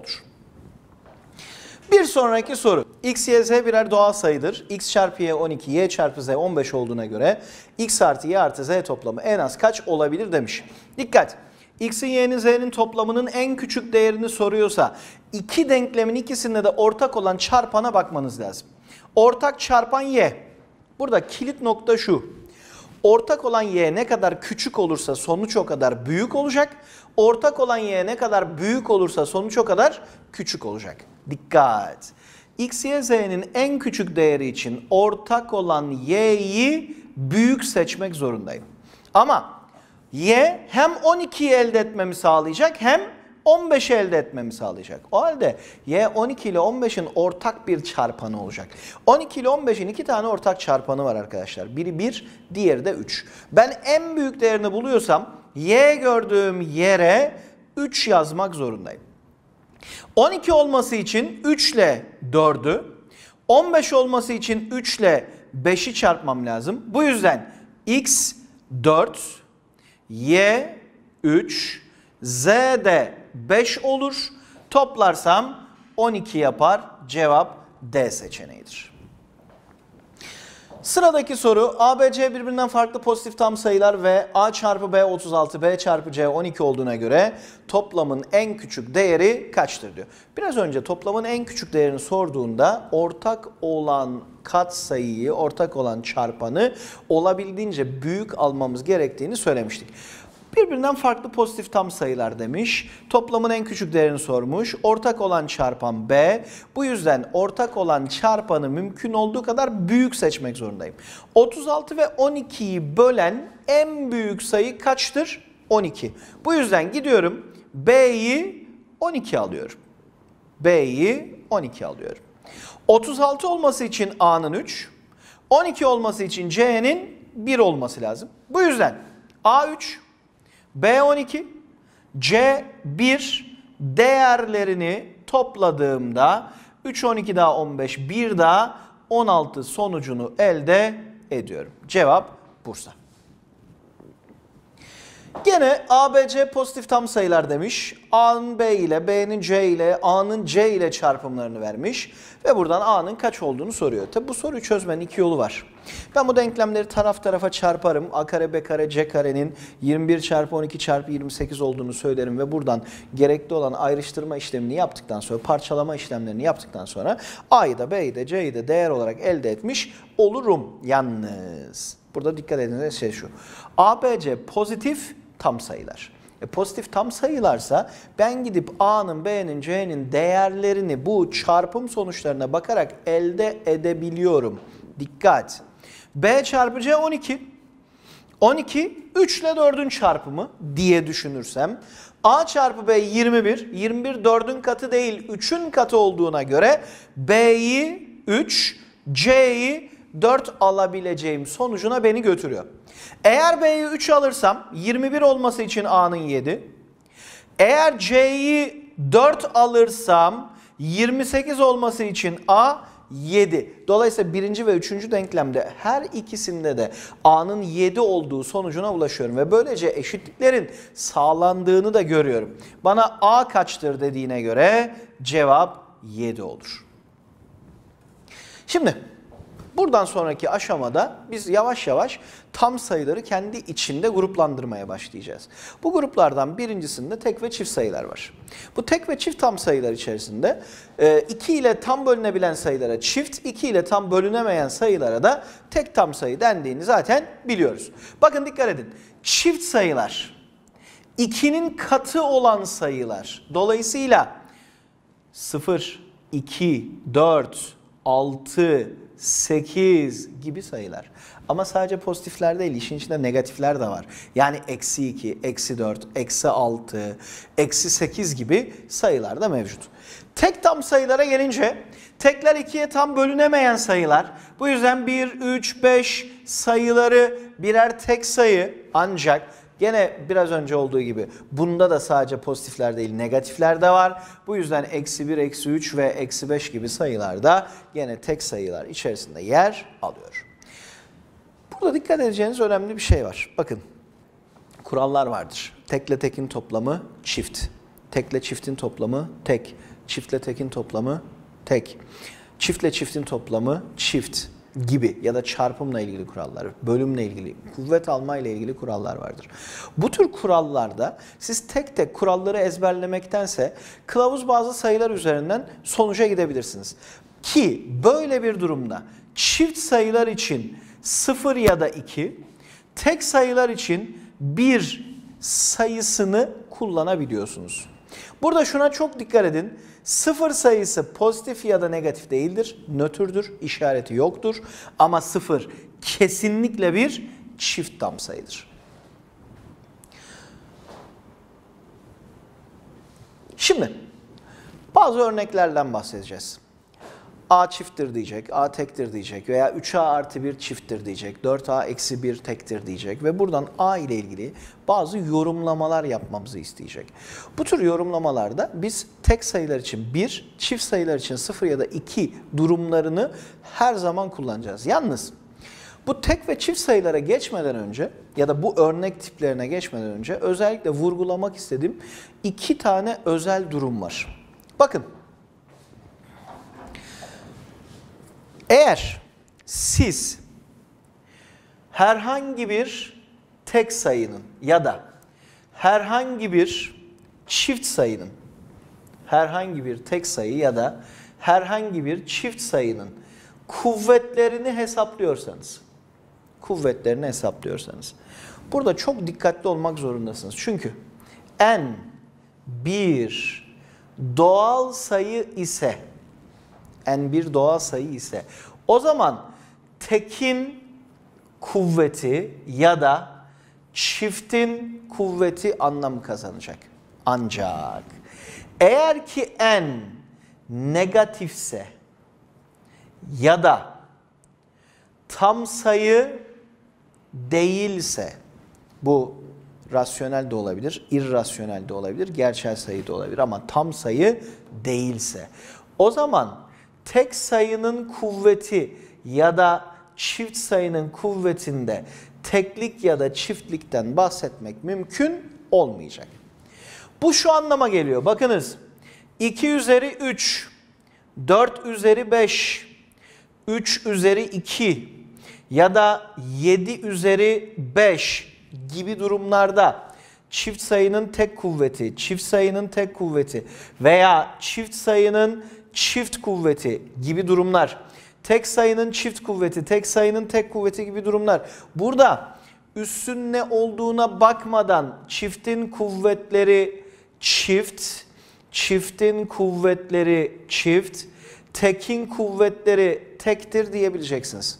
olur. Bir sonraki soru. X, Y, Z birer doğal sayıdır. X çarpı Y 12, Y çarpı Z 15 olduğuna göre X artı Y artı Z toplamı en az kaç olabilir demiş. Dikkat! X'in, Y'nin, Z'nin toplamının en küçük değerini soruyorsa iki denklemin ikisinde de ortak olan çarpana bakmanız lazım. Ortak çarpan Y. Burada kilit nokta şu. Ortak olan Y ne kadar küçük olursa sonuç o kadar büyük olacak. Ortak olan y ne kadar büyük olursa sonuç o kadar küçük olacak. Dikkat! X, Y, Z'nin en küçük değeri için ortak olan y'yi büyük seçmek zorundayım. Ama y hem 12'yi elde etmemi sağlayacak hem 15'i elde etmemi sağlayacak. O halde y 12 ile 15'in ortak bir çarpanı olacak. 12 ile 15'in iki tane ortak çarpanı var arkadaşlar. Biri 1, diğeri de 3. Ben en büyük değerini buluyorsam Y gördüğüm yere 3 yazmak zorundayım. 12 olması için 3 ile 4'ü, 15 olması için 3 ile 5'i çarpmam lazım. Bu yüzden x 4, y 3, z de 5 olur. Toplarsam 12 yapar. Cevap D seçeneğidir. Sıradaki soru ABC birbirinden farklı pozitif tam sayılar ve A çarpı B 36, B çarpı C 12 olduğuna göre toplamın en küçük değeri kaçtır diyor. Biraz önce toplamın en küçük değerini sorduğunda ortak olan kat sayıyı, ortak olan çarpanı olabildiğince büyük almamız gerektiğini söylemiştik. Birbirinden farklı pozitif tam sayılar demiş. Toplamın en küçük değerini sormuş. Ortak olan çarpan B. Bu yüzden ortak olan çarpanı mümkün olduğu kadar büyük seçmek zorundayım. 36 ve 12'yi bölen en büyük sayı kaçtır? 12. Bu yüzden gidiyorum B'yi 12 alıyorum. B'yi 12 alıyorum. 36 olması için A'nın 3, 12 olması için C'nin 1 olması lazım. Bu yüzden A3 B12, C1 değerlerini topladığımda 3, 12 daha 15, 1 daha 16 sonucunu elde ediyorum. Cevap Bursa. Gene ABC pozitif tam sayılar demiş. A'nın B ile, B'nin C ile, A'nın C ile çarpımlarını vermiş. Ve buradan A'nın kaç olduğunu soruyor. Tabi bu soruyu çözmenin iki yolu var. Ben bu denklemleri taraf tarafa çarparım. A kare, B kare, C karenin 21 çarpı 12 çarpı 28 olduğunu söylerim. Ve buradan gerekli olan ayrıştırma işlemini yaptıktan sonra, parçalama işlemlerini yaptıktan sonra A'yı da B'yi de C'yi de değer olarak elde etmiş olurum yalnız. Burada dikkat edin şey şu. ABC pozitif tam sayılar. E, pozitif tam sayılarsa ben gidip A'nın, B'nin, C'nin değerlerini bu çarpım sonuçlarına bakarak elde edebiliyorum. Dikkat! B çarpı C 12. 12, 3 ile 4'ün çarpımı diye düşünürsem. A çarpı B 21. 21 4'ün katı değil 3'ün katı olduğuna göre B'yi 3, C'yi 4 alabileceğim sonucuna beni götürüyor. Eğer B'yi 3 alırsam 21 olması için A'nın 7. Eğer C'yi 4 alırsam 28 olması için A 7. Dolayısıyla birinci ve üçüncü denklemde her ikisinde de A'nın 7 olduğu sonucuna ulaşıyorum. Ve böylece eşitliklerin sağlandığını da görüyorum. Bana A kaçtır dediğine göre cevap 7 olur. Şimdi Buradan sonraki aşamada biz yavaş yavaş tam sayıları kendi içinde gruplandırmaya başlayacağız. Bu gruplardan birincisinde tek ve çift sayılar var. Bu tek ve çift tam sayılar içerisinde 2 e, ile tam bölünebilen sayılara çift, 2 ile tam bölünemeyen sayılara da tek tam sayı dendiğini zaten biliyoruz. Bakın dikkat edin. Çift sayılar 2'nin katı olan sayılar. Dolayısıyla 0, 2, 4, 6, 8 gibi sayılar. Ama sadece pozitifler değil, işin içinde negatifler de var. Yani eksi 2, eksi 4, eksi 6, eksi 8 gibi sayılar da mevcut. Tek tam sayılara gelince tekler ikiye tam bölünemeyen sayılar. Bu yüzden 1, 3, 5 sayıları birer tek sayı ancak Gene biraz önce olduğu gibi bunda da sadece pozitifler değil negatifler de var. Bu yüzden eksi 1, eksi 3 ve eksi 5 gibi sayılar da gene tek sayılar içerisinde yer alıyor. Burada dikkat edeceğiniz önemli bir şey var. Bakın kurallar vardır. Tekle tekin toplamı çift. Tekle çiftin toplamı tek. Çiftle tekin toplamı tek. Çiftle çiftin toplamı çift gibi ya da çarpımla ilgili kurallar, bölümle ilgili, kuvvet alma ile ilgili kurallar vardır. Bu tür kurallarda siz tek tek kuralları ezberlemektense kılavuz bazı sayılar üzerinden sonuca gidebilirsiniz. Ki böyle bir durumda çift sayılar için 0 ya da 2, tek sayılar için 1 sayısını kullanabiliyorsunuz. Burada şuna çok dikkat edin. Sıfır sayısı pozitif ya da negatif değildir. Nötrdür, işareti yoktur. Ama sıfır kesinlikle bir çift tam sayıdır. Şimdi bazı örneklerden bahsedeceğiz. A çifttir diyecek, A tektir diyecek veya 3A artı 1 çifttir diyecek, 4A eksi 1 tektir diyecek ve buradan A ile ilgili bazı yorumlamalar yapmamızı isteyecek. Bu tür yorumlamalarda biz tek sayılar için 1, çift sayılar için 0 ya da 2 durumlarını her zaman kullanacağız. Yalnız bu tek ve çift sayılara geçmeden önce ya da bu örnek tiplerine geçmeden önce özellikle vurgulamak istediğim iki tane özel durum var. Bakın Eğer siz herhangi bir tek sayının ya da herhangi bir çift sayının herhangi bir tek sayı ya da herhangi bir çift sayının kuvvetlerini hesaplıyorsanız kuvvetlerini hesaplıyorsanız burada çok dikkatli olmak zorundasınız. Çünkü n bir doğal sayı ise n bir doğal sayı ise o zaman tekin kuvveti ya da çiftin kuvveti anlam kazanacak. Ancak eğer ki n negatifse ya da tam sayı değilse bu rasyonel de olabilir, irrasyonel de olabilir, gerçel sayı da olabilir ama tam sayı değilse o zaman tek sayının kuvveti ya da çift sayının kuvvetinde teklik ya da çiftlikten bahsetmek mümkün olmayacak. Bu şu anlama geliyor. Bakınız 2 üzeri 3, 4 üzeri 5, 3 üzeri 2 ya da 7 üzeri 5 gibi durumlarda çift sayının tek kuvveti, çift sayının tek kuvveti veya çift sayının çift kuvveti gibi durumlar. Tek sayının çift kuvveti, tek sayının tek kuvveti gibi durumlar. Burada üssün ne olduğuna bakmadan çiftin kuvvetleri çift, çiftin kuvvetleri çift, tekin kuvvetleri tektir diyebileceksiniz.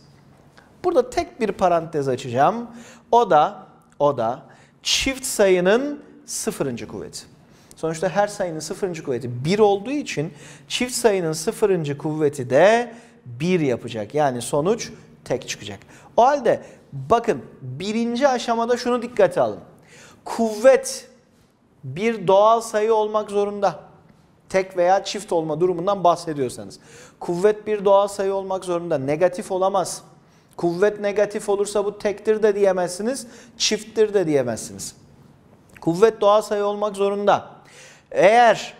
Burada tek bir parantez açacağım. O da o da çift sayının sıfırıncı kuvveti. Sonuçta her sayının sıfırıncı kuvveti 1 olduğu için çift sayının sıfırıncı kuvveti de 1 yapacak. Yani sonuç tek çıkacak. O halde bakın birinci aşamada şunu dikkate alın. Kuvvet bir doğal sayı olmak zorunda. Tek veya çift olma durumundan bahsediyorsanız. Kuvvet bir doğal sayı olmak zorunda. Negatif olamaz. Kuvvet negatif olursa bu tektir de diyemezsiniz, çifttir de diyemezsiniz. Kuvvet doğal sayı olmak zorunda. Eğer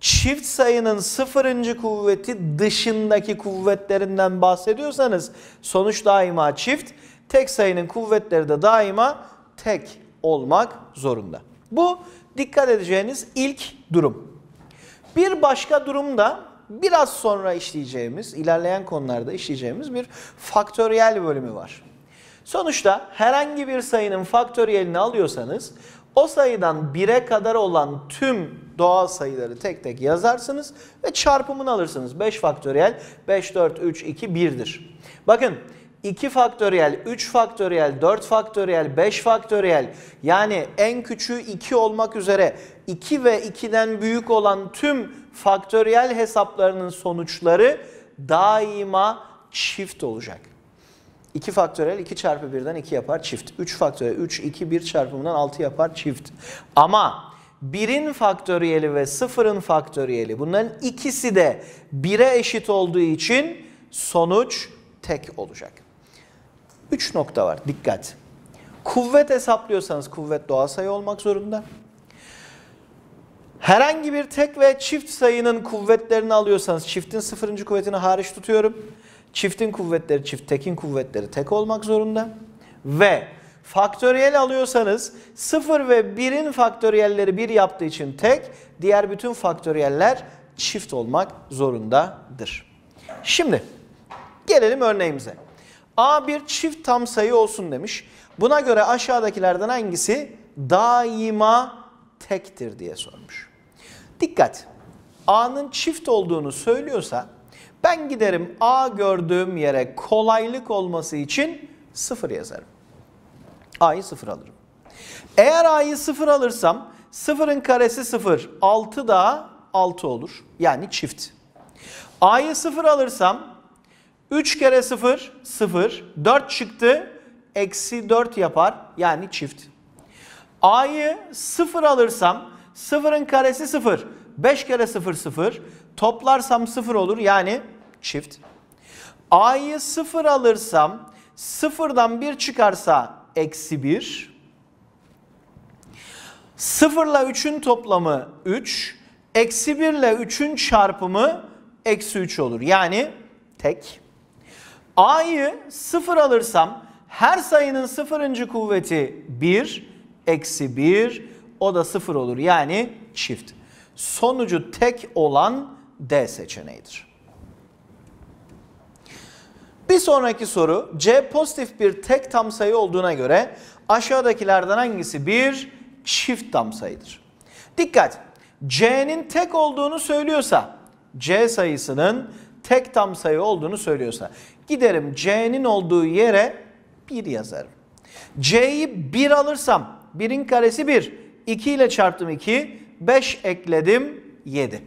çift sayının sıfırıncı kuvveti dışındaki kuvvetlerinden bahsediyorsanız sonuç daima çift, tek sayının kuvvetleri de daima tek olmak zorunda. Bu dikkat edeceğiniz ilk durum. Bir başka durum da biraz sonra işleyeceğimiz, ilerleyen konularda işleyeceğimiz bir faktöriyel bölümü var. Sonuçta herhangi bir sayının faktöriyelini alıyorsanız o sayıdan 1'e kadar olan tüm doğal sayıları tek tek yazarsınız ve çarpımını alırsınız. 5 faktöriyel 5, 4, 3, 2, 1'dir. Bakın 2 faktöriyel, 3 faktöriyel, 4 faktöriyel, 5 faktöriyel yani en küçüğü 2 olmak üzere 2 ve 2'den büyük olan tüm faktöriyel hesaplarının sonuçları daima çift olacak. 2 faktörel 2 çarpı 1'den 2 yapar çift. 3 faktörel 3, 2, 1 çarpımından 6 yapar çift. Ama 1'in faktöriyeli ve 0'ın faktöriyeli bunların ikisi de 1'e eşit olduğu için sonuç tek olacak. 3 nokta var dikkat. Kuvvet hesaplıyorsanız kuvvet doğal sayı olmak zorunda. Herhangi bir tek ve çift sayının kuvvetlerini alıyorsanız çiftin sıfırıncı kuvvetini hariç tutuyorum. Çiftin kuvvetleri çift, tekin kuvvetleri tek olmak zorunda. Ve faktöriyel alıyorsanız 0 ve 1'in faktöriyelleri 1 yaptığı için tek, diğer bütün faktöriyeller çift olmak zorundadır. Şimdi gelelim örneğimize. A bir çift tam sayı olsun demiş. Buna göre aşağıdakilerden hangisi daima tektir diye sormuş. Dikkat! A'nın çift olduğunu söylüyorsa ben giderim A gördüğüm yere kolaylık olması için 0 yazarım. A'yı 0 alırım. Eğer A'yı 0 alırsam 0'ın karesi 0, 6 da 6 olur. Yani çift. A'yı 0 alırsam 3 kere 0, 0, 4 çıktı, eksi 4 yapar. Yani çift. A'yı 0 alırsam 0'ın karesi 0, 5 kere 0, 0, Toplarsam 0 olur yani çift. A'yı 0 alırsam 0'dan 1 çıkarsa eksi 1. 0 ile 3'ün toplamı 3. Eksi 1 ile 3'ün çarpımı eksi 3 olur. Yani tek. A'yı 0 alırsam her sayının sıfırıncı kuvveti 1, eksi 1 o da 0 olur. Yani çift. Sonucu tek olan D seçeneğidir. Bir sonraki soru C pozitif bir tek tam sayı olduğuna göre aşağıdakilerden hangisi bir çift tam sayıdır? Dikkat! C'nin tek olduğunu söylüyorsa, C sayısının tek tam sayı olduğunu söylüyorsa giderim C'nin olduğu yere 1 yazarım. C'yi 1 alırsam 1'in karesi 1. 2 ile çarptım 2, 5 ekledim 7.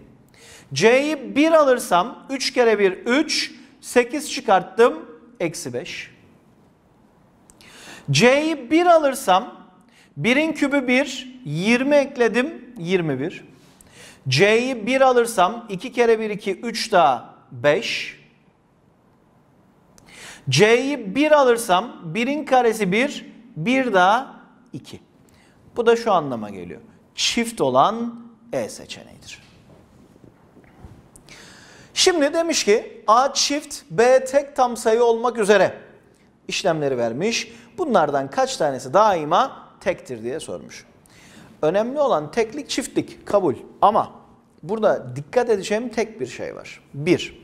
C'yi 1 alırsam 3 kere 1 3, 8 çıkarttım eksi 5. C'yi 1 alırsam 1'in kübü 1, 20 ekledim 21. C'yi 1 alırsam 2 kere 1 2, 3 daha 5. C'yi 1 alırsam 1'in karesi 1, 1 daha 2. Bu da şu anlama geliyor. Çift olan E seçeneğidir. Şimdi demiş ki A çift B tek tam sayı olmak üzere işlemleri vermiş. Bunlardan kaç tanesi daima tektir diye sormuş. Önemli olan teklik çiftlik kabul ama burada dikkat edeceğim tek bir şey var. 1.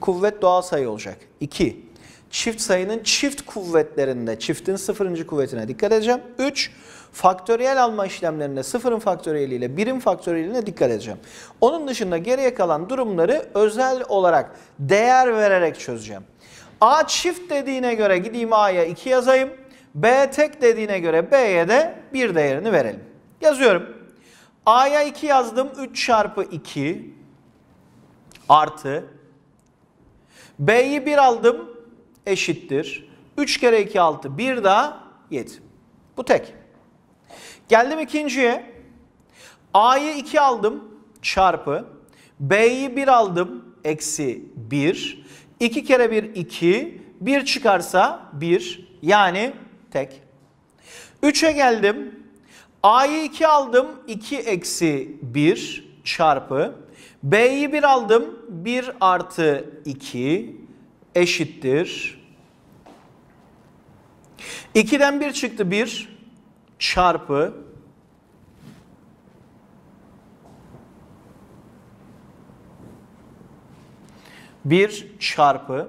Kuvvet doğal sayı olacak. 2 çift sayının çift kuvvetlerinde çiftin sıfırıncı kuvvetine dikkat edeceğim. 3. Faktöriyel alma işlemlerinde sıfırın faktöriyeli ile birim faktöriyeline dikkat edeceğim. Onun dışında geriye kalan durumları özel olarak değer vererek çözeceğim. A çift dediğine göre gideyim A'ya 2 yazayım. B tek dediğine göre B'ye de bir değerini verelim. Yazıyorum. A'ya 2 yazdım. 3 çarpı 2 artı B'yi 1 aldım eşittir. 3 kere 2 6 1 daha 7. Bu tek. Geldim ikinciye. A'yı 2 aldım çarpı. B'yi 1 aldım eksi 1. 2 kere 1 2. 1 çıkarsa 1 yani tek. 3'e geldim. A'yı 2 aldım 2 eksi 1 çarpı. B'yi 1 aldım 1 artı 2 eşittir 2'den 1 çıktı 1 çarpı bir çarpı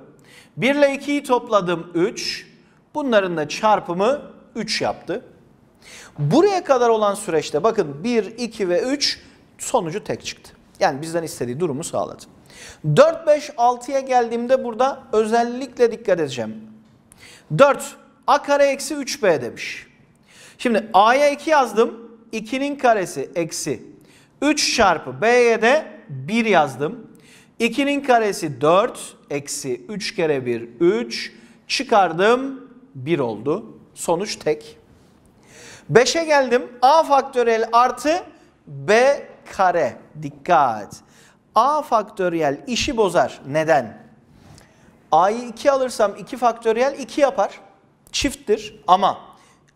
1 ile 2'yi topladım 3 bunların da çarpımı 3 yaptı. Buraya kadar olan süreçte bakın 1, 2 ve 3 sonucu tek çıktı. Yani bizden istediği durumu sağladı. 4, 5, 6'ya geldiğimde burada özellikle dikkat edeceğim. 4 a kare eksi 3b demiş. Şimdi a'ya 2 yazdım. 2'nin karesi eksi 3 çarpı b'ye de 1 yazdım. 2'nin karesi 4 eksi 3 kere 1 3 çıkardım 1 oldu. Sonuç tek. 5'e geldim. A faktöriyel artı B kare. Dikkat. A faktöriyel işi bozar. Neden? A'yı 2 alırsam 2 faktöriyel 2 yapar çifttir ama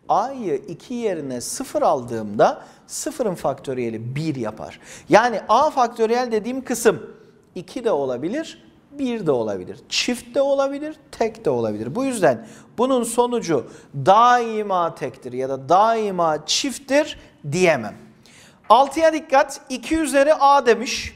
a'yı iki yerine sıfır aldığımda sıfırın faktöriyeli 1 yapar. Yani a faktöriyel dediğim kısım 2 de olabilir, 1 de olabilir. Çift de olabilir, tek de olabilir. Bu yüzden bunun sonucu daima tektir ya da daima çifttir diyemem. 6'ya dikkat. 2 üzeri a demiş.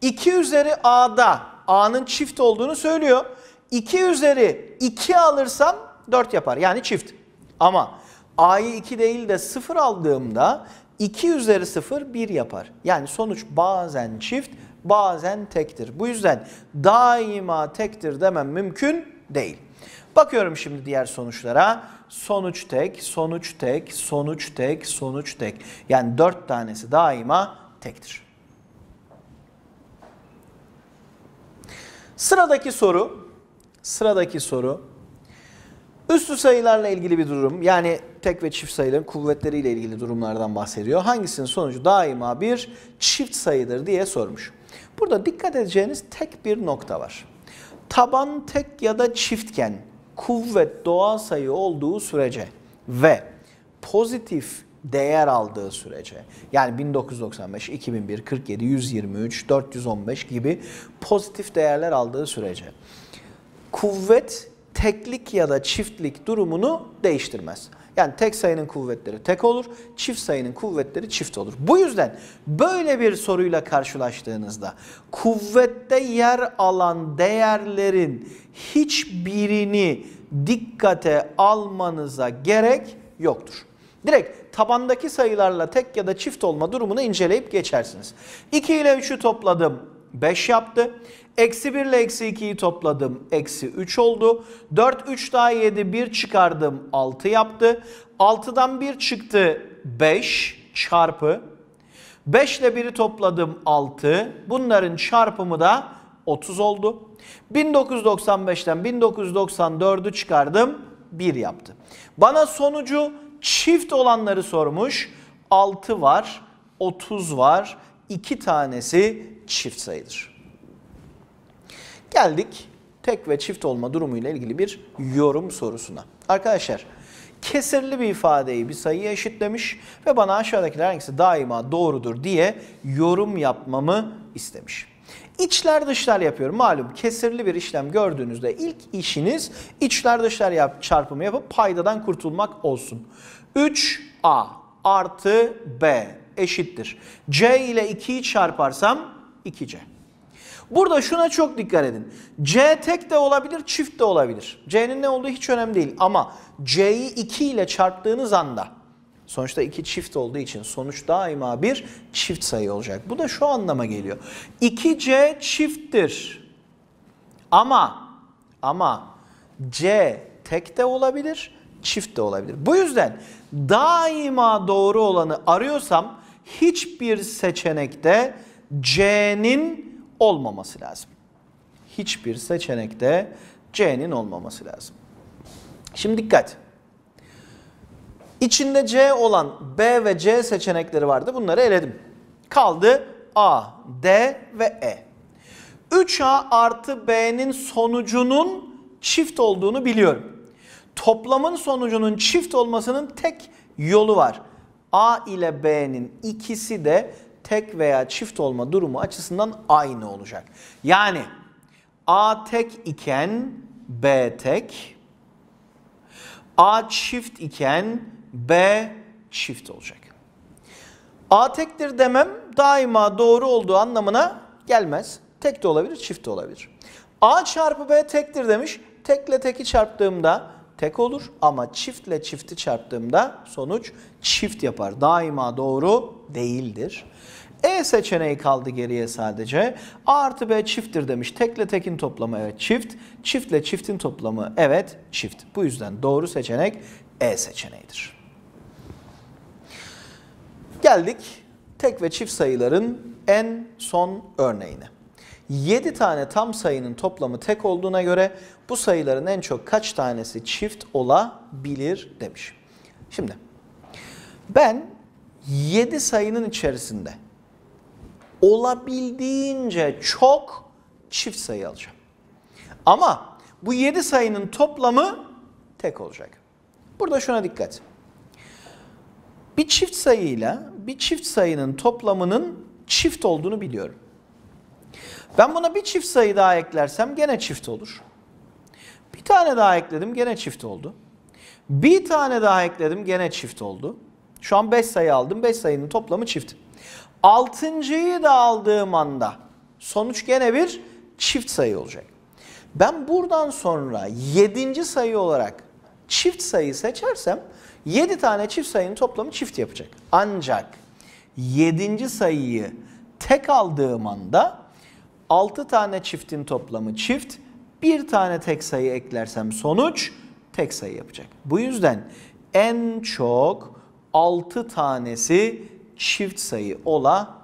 2 üzeri a'da a'nın çift olduğunu söylüyor. 2 üzeri 2 alırsam 4 yapar. Yani çift. Ama a'yı 2 değil de 0 aldığımda 2 üzeri 0 1 yapar. Yani sonuç bazen çift bazen tektir. Bu yüzden daima tektir demem mümkün değil. Bakıyorum şimdi diğer sonuçlara. Sonuç tek, sonuç tek, sonuç tek, sonuç tek. Yani 4 tanesi daima tektir. Sıradaki soru, sıradaki soru Üstü sayılarla ilgili bir durum yani tek ve çift sayıların kuvvetleriyle ilgili durumlardan bahsediyor. Hangisinin sonucu daima bir çift sayıdır diye sormuş. Burada dikkat edeceğiniz tek bir nokta var. Taban tek ya da çiftken kuvvet doğal sayı olduğu sürece ve pozitif değer aldığı sürece yani 1995, 2001, 47, 123, 415 gibi pozitif değerler aldığı sürece kuvvet teklik ya da çiftlik durumunu değiştirmez. Yani tek sayının kuvvetleri tek olur, çift sayının kuvvetleri çift olur. Bu yüzden böyle bir soruyla karşılaştığınızda kuvvette yer alan değerlerin hiçbirini dikkate almanıza gerek yoktur. Direkt tabandaki sayılarla tek ya da çift olma durumunu inceleyip geçersiniz. 2 ile 3'ü topladım 5 yaptı. Eksi 1 ile eksi 2'yi topladım. Eksi 3 oldu. 4, 3 daha 7, 1 çıkardım. 6 yaptı. 6'dan 1 çıktı. 5 çarpı. 5 ile 1'i topladım 6. Bunların çarpımı da 30 oldu. 1995'ten 1994'ü çıkardım. 1 yaptı. Bana sonucu çift olanları sormuş. 6 var, 30 var. 2 tanesi çift sayıdır. Geldik tek ve çift olma durumuyla ilgili bir yorum sorusuna. Arkadaşlar kesirli bir ifadeyi bir sayıya eşitlemiş ve bana aşağıdakiler hangisi daima doğrudur diye yorum yapmamı istemiş. İçler dışlar yapıyorum. Malum kesirli bir işlem gördüğünüzde ilk işiniz içler dışlar yap, çarpımı yapıp paydadan kurtulmak olsun. 3A artı B eşittir. C ile 2'yi çarparsam 2C. Burada şuna çok dikkat edin. C tek de olabilir, çift de olabilir. C'nin ne olduğu hiç önemli değil ama C'yi 2 ile çarptığınız anda Sonuçta iki çift olduğu için sonuç daima bir çift sayı olacak. Bu da şu anlama geliyor. 2C çifttir. Ama ama C tek de olabilir, çift de olabilir. Bu yüzden daima doğru olanı arıyorsam hiçbir seçenekte C'nin olmaması lazım. Hiçbir seçenekte C'nin olmaması lazım. Şimdi dikkat. İçinde C olan B ve C seçenekleri vardı. Bunları eledim. Kaldı A, D ve E. 3A artı B'nin sonucunun çift olduğunu biliyorum. Toplamın sonucunun çift olmasının tek yolu var. A ile B'nin ikisi de tek veya çift olma durumu açısından aynı olacak. Yani A tek iken B tek, A çift iken B çift olacak. A tektir demem daima doğru olduğu anlamına gelmez. Tek de olabilir, çift de olabilir. A çarpı B tektir demiş. Tekle teki çarptığımda tek olur ama çiftle çifti çarptığımda sonuç çift yapar. Daima doğru değildir. E seçeneği kaldı geriye sadece. A artı B çifttir demiş. Tekle tekin toplamı evet çift. Çiftle çiftin toplamı evet çift. Bu yüzden doğru seçenek E seçeneğidir. Geldik tek ve çift sayıların en son örneğine. 7 tane tam sayının toplamı tek olduğuna göre bu sayıların en çok kaç tanesi çift olabilir demiş. Şimdi ben 7 sayının içerisinde olabildiğince çok çift sayı alacağım. Ama bu 7 sayının toplamı tek olacak. Burada şuna dikkat. Bir çift sayıyla bir çift sayının toplamının çift olduğunu biliyorum. Ben buna bir çift sayı daha eklersem gene çift olur. Bir tane daha ekledim gene çift oldu. Bir tane daha ekledim gene çift oldu. Şu an 5 sayı aldım. 5 sayının toplamı çift. Altıncıyı da aldığım anda sonuç gene bir çift sayı olacak. Ben buradan sonra 7. sayı olarak çift sayı seçersem 7 tane çift sayının toplamı çift yapacak. Ancak 7. sayıyı tek aldığım anda 6 tane çiftin toplamı çift, bir tane tek sayı eklersem sonuç tek sayı yapacak. Bu yüzden en çok 6 tanesi çift sayı olacak